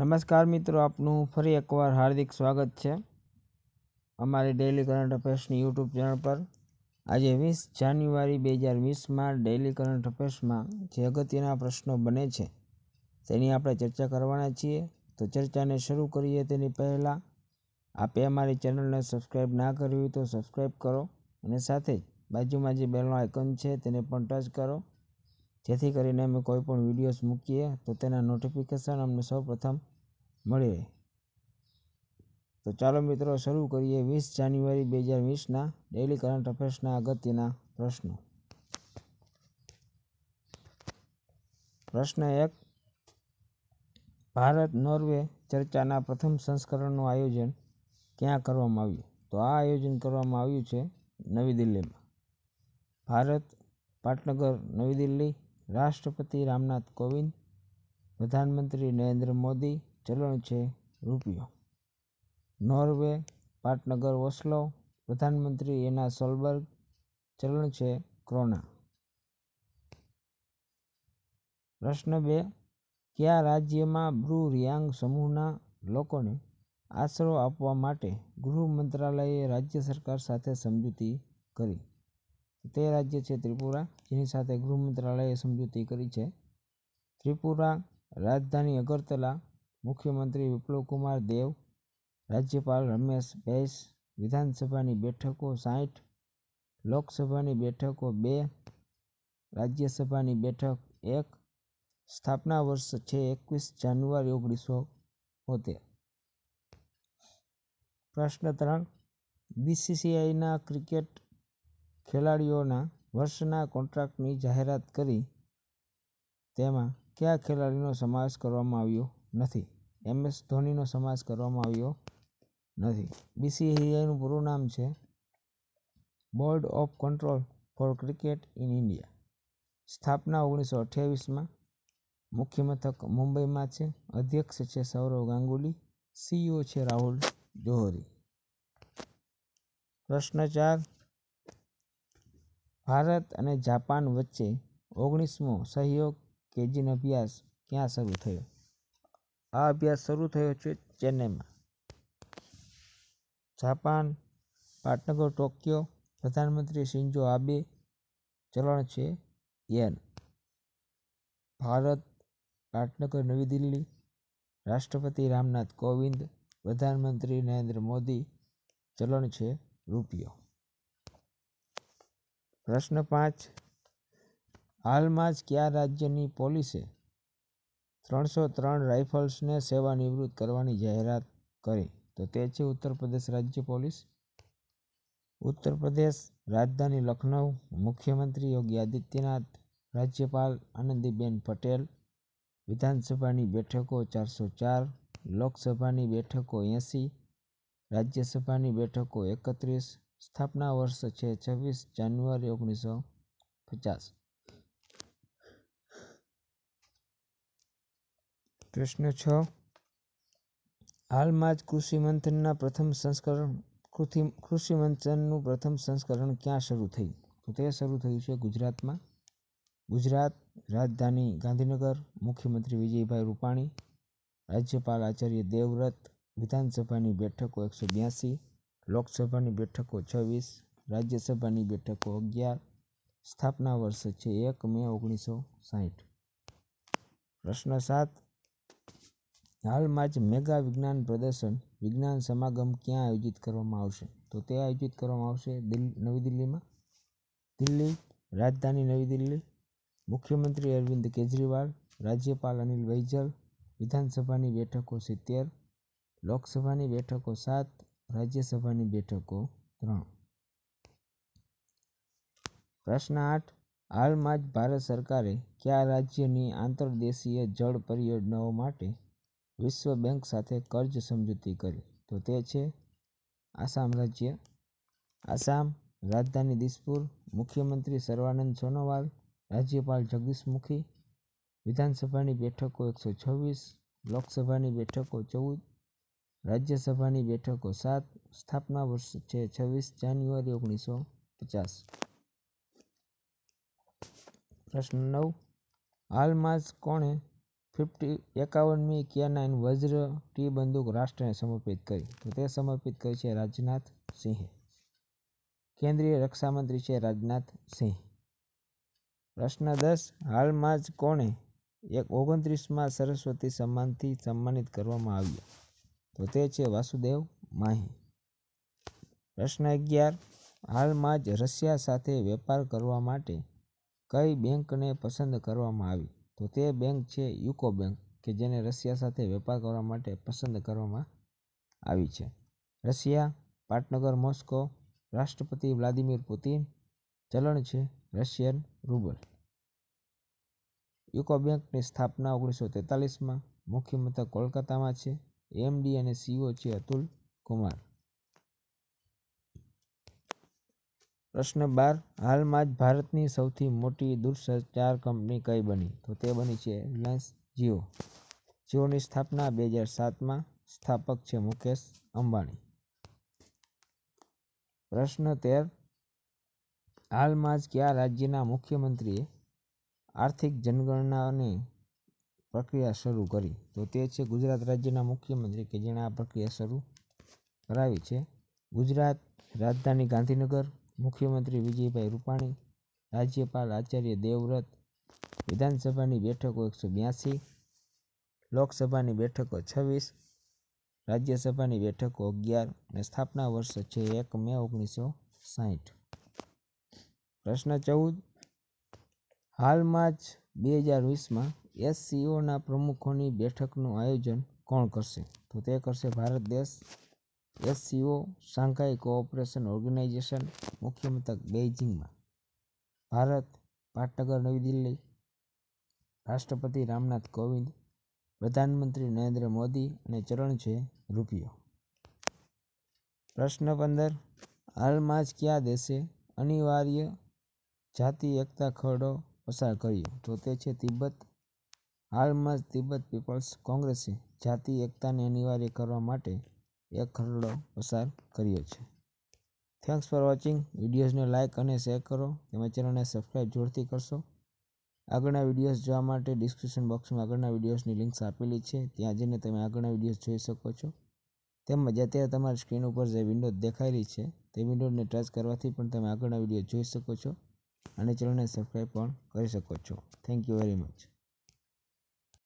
નમસ્કાર મિત્રો આપનું ફરી એકવાર હાર્દિક સ્વાગત છે અમારી ડેઇલી કરંટ અફેર્સની યુટ્યુબ ચેનલ પર આજે વીસ જાન્યુઆરી બે હજાર વીસમાં ડેઇલી કરંટ અફેર્સમાં જે અગત્યના પ્રશ્નો બને છે તેની આપણે ચર્ચા કરવાના છીએ તો ચર્ચાને શરૂ કરીએ તેની પહેલાં આપે અમારી ચેનલને સબસ્ક્રાઈબ ના કરવી તો સબસ્ક્રાઈબ કરો અને સાથે જ બાજુમાં જે બેલનો આઇકન છે તેને પણ ટચ કરો જેથી કરીને અમે કોઈ પણ વિડીયોઝ મૂકીએ તો તેના નોટિફિકેશન અમને સૌપ્રથમ મળે તો ચાલો મિત્રો શરૂ કરીએ વીસ જાન્યુઆરી બે હજાર વીસના ડેઇલી કરંટ અફેર્સના અગત્યના પ્રશ્નો પ્રશ્ન એક ભારત નોર્વે ચર્ચાના પ્રથમ સંસ્કરણનું આયોજન ક્યાં કરવામાં આવ્યું તો આ આયોજન કરવામાં આવ્યું છે નવી દિલ્હીમાં ભારત પાટનગર નવી દિલ્હી રાષ્ટ્રપતિ રામનાથ કોવિંદ પ્રધાનમંત્રી નરેન્દ્ર મોદી ચલણ છે રૂપિયો નોર્વે પાટનગર ઓસ્લો પ્રધાનમંત્રી એના સોલબર્ગ ચલણ છે ક્રોના પ્રશ્ન બે કયા રાજ્યમાં બ્રુ રિયાંગ સમૂહના લોકોને આશરો આપવા માટે ગૃહ મંત્રાલયે રાજ્ય સરકાર સાથે સમજૂતી કરી તે રાજ્ય છે ત્રિપુરા જેની સાથે ગૃહ મંત્રાલયે સમજૂતી કરી છે ત્રિપુરા રાજધાની અગરતલા મુખ્યમંત્રી વિપ્લવકુમાર દેવ રાજ્યપાલ રમેશ ભૈસ વિધાનસભાની બેઠકો સાઠ લોકસભાની બેઠકો બે રાજ્યસભાની બેઠક એક સ્થાપના વર્ષ છે એકવીસ જાન્યુઆરી ઓગણીસો બોતેર પ્રશ્ન ત્રણ બીસીસીઆઈના ક્રિકેટ ખેલાડીઓના વર્ષના કોન્ટ્રાક્ટની જાહેરાત કરી તેમાં કયા ખેલાડીનો સમાવેશ કરવામાં આવ્યો નથી એમએસ ધોનીનો સમાવેશ કરવામાં આવ્યો નથી બીસીસીઆઈનું પૂરું નામ છે board of control for cricket in India સ્થાપના ઓગણીસો અઠ્યાવીસમાં મુખ્ય મથક મુંબઈમાં છે અધ્યક્ષ છે સૌરવ ગાંગુલી સીઈઓ છે રાહુલ જોહરી પ્રશ્ન ચાર ભારત અને જાપાન વચ્ચે ઓગણીસમો સહયોગ કેજીન અભ્યાસ ક્યાં શરૂ થયો આ અભ્યાસ શરૂ થયો છે ચેન્નઈમાં જાપાન પાટનગર ટોક્યો પ્રધાનમંત્રી શિન્જો આબે ચલણ છે યેન ભારત પાટનગર નવી દિલ્હી રાષ્ટ્રપતિ રામનાથ કોવિંદ પ્રધાનમંત્રી નરેન્દ્ર મોદી ચલણ છે રૂપિયો પ્રશ્ન પાંચ હાલમાં જ કયા રાજ્યની પોલીસે ત્રણસો ત્રણ રાઇફલ્સને સેવાનિવૃત્ત કરવાની જાહેરાત કરી તો તે છે ઉત્તર પ્રદેશ રાજ્ય પોલીસ ઉત્તર પ્રદેશ રાજધાની લખનઉ મુખ્યમંત્રી યોગી આદિત્યનાથ રાજ્યપાલ આનંદીબેન પટેલ વિધાનસભાની બેઠકો ચારસો ચાર લોકસભાની બેઠકો એંસી રાજ્યસભાની બેઠકો એકત્રીસ સ્થાપના વર્ષ છે છવ્વીસ જાન્યુઆરી ઓગણીસો પચાસ પ્રશ્ન છ હાલમાં જ કૃષિ મંથનના પ્રથમ સંસ્કરણ કૃષિ કૃષિ મંથનનું પ્રથમ સંસ્કરણ ક્યાં શરૂ થયું તો તે શરૂ થયું છે ગુજરાતમાં ગુજરાત રાજધાની ગાંધીનગર મુખ્યમંત્રી વિજયભાઈ રૂપાણી રાજ્યપાલ આચાર્ય દેવવ્રત વિધાનસભાની બેઠકો એકસો બ્યાસી લોકસભાની બેઠકો છવ્વીસ રાજ્યસભાની બેઠકો અગિયાર સ્થાપના વર્ષ છે એક મે ઓગણીસો સાહીઠ પ્રશ્ન સાત હાલમાં જ મેગા વિજ્ઞાન પ્રદર્શન વિજ્ઞાન સમાગમ ક્યાં આયોજિત કરવામાં આવશે તો તે આયોજિત કરવામાં આવશે દિલ્હી નવી દિલ્હીમાં દિલ્હી રાજધાની નવી દિલ્હી મુખ્યમંત્રી અરવિંદ કેજરીવાલ રાજ્યપાલ અનિલ વૈજલ વિધાનસભાની બેઠકો સિત્તેર લોકસભાની બેઠકો સાત રાજ્યસભાની બેઠકો ત્રણ પ્રશ્ન આઠ હાલમાં જ ભારત સરકારે કયા રાજ્યની આંતરદેશીય જળ પરિયોજનાઓ માટે વિશ્વ બેંક સાથે કર્જ સમજૂતી કરી તો તે છે આસામ રાજ્ય આસામ રાજધાની દિસપુર મુખ્યમંત્રી સર્વાનંદ સોનોવાલ રાજ્યપાલ જગદીશ મુખી વિધાનસભાની બેઠકો એકસો છવ્વીસ લોકસભાની બેઠકો ચૌદ રાજ્યસભાની બેઠકો સાત સ્થાપના વર્ષ છે છવ્વીસ જાન્યુઆરી ઓગણીસો પચાસ પ્રશ્ન નવ હાલમાં જ કોણે ફિફ્ટી એકાવનમી ક્યાનાઇન વજ્ર ટી બંદૂક રાષ્ટ્રને સમર્પિત કરી તો તે સમર્પિત કરી છે રાજનાથ સિંહે કેન્દ્રીય રક્ષામંત્રી છે રાજનાથ સિંહ પ્રશ્ન દસ હાલમાં જ કોણે એક ઓગણત્રીસમાં સરસ્વતી સન્માનથી સન્માનિત કરવામાં આવ્યું તો તે છે વાસુદેવ માહી પ્રશ્ન અગિયાર હાલમાં જ રશિયા સાથે વેપાર કરવા માટે કઈ બેંકને પસંદ કરવામાં આવી તો તે બેંક છે યુકો બેંક કે જેને રશિયા સાથે વેપાર કરવા માટે પસંદ કરવામાં આવી છે રશિયા પાટનગર મોસ્કો રાષ્ટ્રપતિ વ્લાદિમીર પુતિન ચલણ છે રશિયન રૂબલ યુકો બેંકની સ્થાપના ઓગણીસો તેતાલીસમાં મુખ્ય મથક કોલકાતામાં છે એમડી અને સીઓ છે અતુલ કુમાર પ્રશ્ન બાર હાલમાં જ ભારતની સૌથી મોટી દૂરસંચાર કંપની કઈ બની તો તે બની છે રિલાયન્સ જીઓ જીઓની સ્થાપના બે હજાર સાતમાં સ્થાપક છે મુકેશ અંબાણી પ્રશ્ન તેર હાલમાં જ કયા રાજ્યના મુખ્યમંત્રીએ આર્થિક જનગણનાને પ્રક્રિયા શરૂ કરી તો તે છે ગુજરાત રાજ્યના મુખ્યમંત્રી કે જેણે આ પ્રક્રિયા શરૂ કરાવી છે ગુજરાત રાજધાની ગાંધીનગર મુખ્યમંત્રી વિજયભાઈ રૂપાણી રાજ્યપાલ આચાર્ય દેવવ્રત વિધાનસભાની બેઠકો એકસો બ્યાસી લોકસભાની બેઠકો છવ્વીસ રાજ્યસભાની બેઠકો અગિયાર અને સ્થાપના વર્ષ છે એક મે ઓગણીસો સાહીઠ પ્રશ્ન ચૌદ હાલમાં જ બે હજાર વીસમાં એસ સીઓના પ્રમુખોની બેઠકનું આયોજન કોણ કરશે તો તે કરશે ભારત દેશ S SCO Shanghai cooperation organisation મુખ્ય મથક બેઇજિંગમાં ભારત પાટનગર નવી દિલ્હી રાષ્ટ્રપતિ રામનાથ કોવિંદ પ્રધાનમંત્રી નરેન્દ્ર મોદી અને ચરણ છે રૂપિયો પ્રશ્ન પંદર હાલમાં જ કયા દેશે અનિવાર્ય જાતિ એકતા ખરડો પસાર કર્યો તો તે છે તિબ્બત હાલમાં જ તિબત પીપલ્સ કોંગ્રેસે જાતિ એકતાને અનિવાર્ય કરવા માટે એક ખરડો પસાર કર્યો છે થેન્ક્સ ફોર વોચિંગ વિડીયોઝને લાઇક અને શેર કરો તેમજ ચેનલને સબસ્ક્રાઈબ જોરથી કરશો આગળના વિડીયોઝ જોવા માટે ડિસ્ક્રિપ્શન બોક્સમાં આગળના વિડીયોઝની લિંક્સ આપેલી છે ત્યાં જઈને તમે આગળના વિડીયોઝ જોઈ શકો છો તેમજ અત્યારે તમારી સ્ક્રીન ઉપર જે વિન્ડો દેખાયેલી છે તે વિન્ડોને ટચ કરવાથી પણ તમે આગળના વિડીયો જોઈ શકો છો અને ચેનલને સબસ્ક્રાઈબ પણ કરી શકો છો થેન્ક યુ વેરી મચ